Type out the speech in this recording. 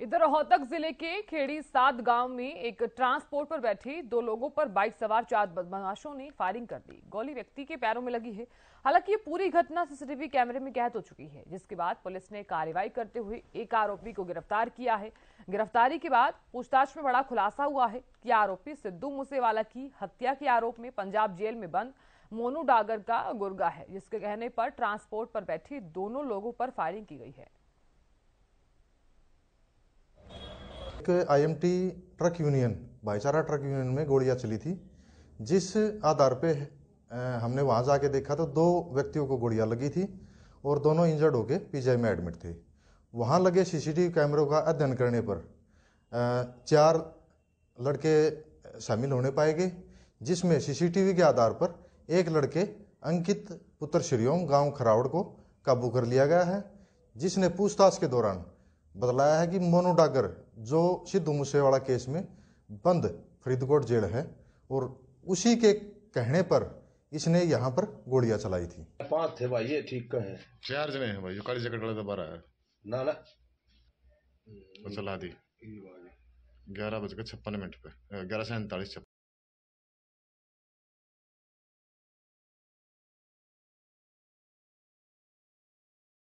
इधर रोहतक जिले के खेड़ी सात गांव में एक ट्रांसपोर्ट पर बैठे दो लोगों पर बाइक सवार चार बदमाशों ने फायरिंग कर दी गोली व्यक्ति के पैरों में लगी है हालांकि ये पूरी घटना सीसीटीवी कैमरे में कैद हो चुकी है जिसके बाद पुलिस ने कार्रवाई करते हुए एक आरोपी को गिरफ्तार किया है गिरफ्तारी के बाद पूछताछ में बड़ा खुलासा हुआ है कि आरोपी सिद्धू मूसेवाला की हत्या के आरोप में पंजाब जेल में बंद मोनू डागर का गुर्गा है जिसके कहने पर ट्रांसपोर्ट पर बैठे दोनों लोगों पर फायरिंग की गई है एक आईएमटी ट्रक यूनियन भाईचारा ट्रक यूनियन में गोलियां चली थी जिस आधार पे हमने वहाँ जाके देखा तो दो व्यक्तियों को गोलियां लगी थी और दोनों इंजर्ड होके पीजीआई में एडमिट थे वहाँ लगे सीसीटीवी कैमरों का अध्ययन करने पर चार लड़के शामिल होने पाए गए जिसमें सीसीटीवी के आधार पर एक लड़के अंकित पुत्र श्रीओम गांव खरावड़ को काबू कर लिया गया है जिसने पूछताछ के दौरान बतलाया है कि मोनू डागर जो सिद्धू मूसेवाला केस में बंद फरीदकोट जेल है और उसी के कहने पर इसने यहाँ पर गोलियां चलाई थी पांच थे भाई ये ठीक कहे चार जने हैं भाई जो काली जैकेट वाले दोबारा है ना ना चला दी ग्यारह बजकर छप्पन मिनट पे ग्यारह सैंतालीस छप्पन